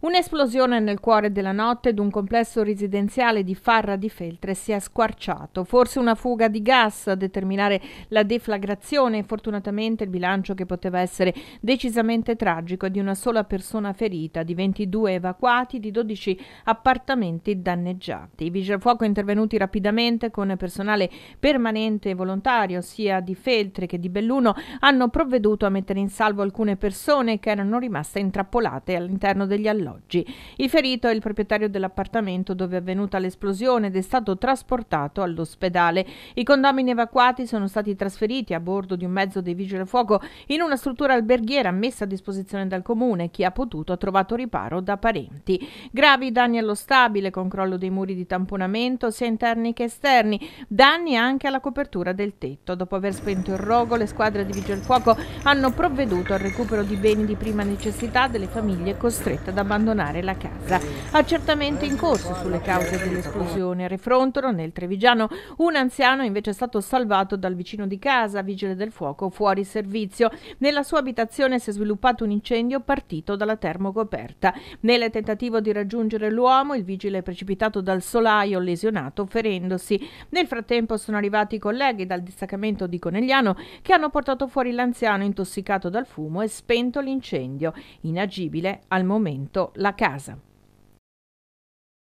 Un'esplosione nel cuore della notte di un complesso residenziale di Farra di Feltre si è squarciato. Forse una fuga di gas a determinare la deflagrazione. Fortunatamente il bilancio, che poteva essere decisamente tragico, è di una sola persona ferita, di 22 evacuati, di 12 appartamenti danneggiati. I vigilafuoco intervenuti rapidamente con personale permanente e volontario, sia di Feltre che di Belluno, hanno provveduto a mettere in salvo alcune persone che erano rimaste intrappolate all'interno degli alloggi alloggi. Il ferito è il proprietario dell'appartamento dove è avvenuta l'esplosione ed è stato trasportato all'ospedale. I condomini evacuati sono stati trasferiti a bordo di un mezzo dei vigili del fuoco in una struttura alberghiera messa a disposizione dal comune. Chi ha potuto ha trovato riparo da parenti. Gravi danni allo stabile con crollo dei muri di tamponamento sia interni che esterni, danni anche alla copertura del tetto. Dopo aver spento il rogo, le squadre di vigile del fuoco hanno provveduto al recupero di beni di prima necessità delle famiglie costrette ad abbandonare abbandonare la casa. Accertamento in corso sulle cause dell'esplosione. A Refrontolo, nel Trevigiano, un anziano invece è stato salvato dal vicino di casa, vigile del fuoco, fuori servizio. Nella sua abitazione si è sviluppato un incendio partito dalla termocoperta. Nel tentativo di raggiungere l'uomo, il vigile è precipitato dal solaio, lesionato, ferendosi. Nel frattempo sono arrivati i colleghi dal distaccamento di Conegliano che hanno portato fuori l'anziano intossicato dal fumo e spento l'incendio, inagibile al momento la casa.